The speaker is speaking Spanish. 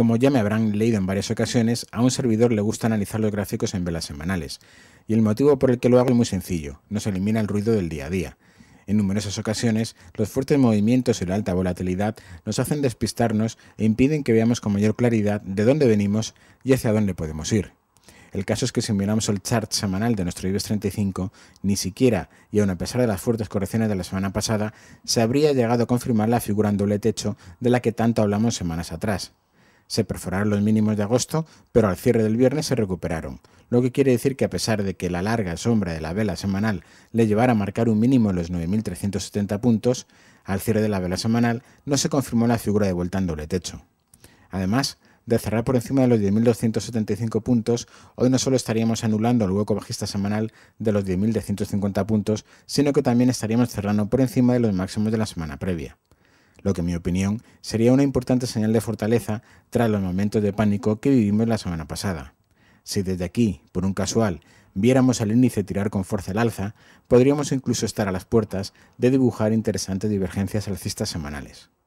Como ya me habrán leído en varias ocasiones, a un servidor le gusta analizar los gráficos en velas semanales, y el motivo por el que lo hago es muy sencillo, nos elimina el ruido del día a día. En numerosas ocasiones, los fuertes movimientos y la alta volatilidad nos hacen despistarnos e impiden que veamos con mayor claridad de dónde venimos y hacia dónde podemos ir. El caso es que si miramos el chart semanal de nuestro IBEX 35, ni siquiera, y aun a pesar de las fuertes correcciones de la semana pasada, se habría llegado a confirmar la figura en doble techo de la que tanto hablamos semanas atrás. Se perforaron los mínimos de agosto, pero al cierre del viernes se recuperaron, lo que quiere decir que a pesar de que la larga sombra de la vela semanal le llevara a marcar un mínimo de los 9.370 puntos, al cierre de la vela semanal no se confirmó la figura de vuelta en doble techo. Además, de cerrar por encima de los 10.275 puntos, hoy no solo estaríamos anulando el hueco bajista semanal de los 10.250 puntos, sino que también estaríamos cerrando por encima de los máximos de la semana previa lo que en mi opinión sería una importante señal de fortaleza tras los momentos de pánico que vivimos la semana pasada. Si desde aquí, por un casual, viéramos al índice tirar con fuerza el alza, podríamos incluso estar a las puertas de dibujar interesantes divergencias alcistas semanales.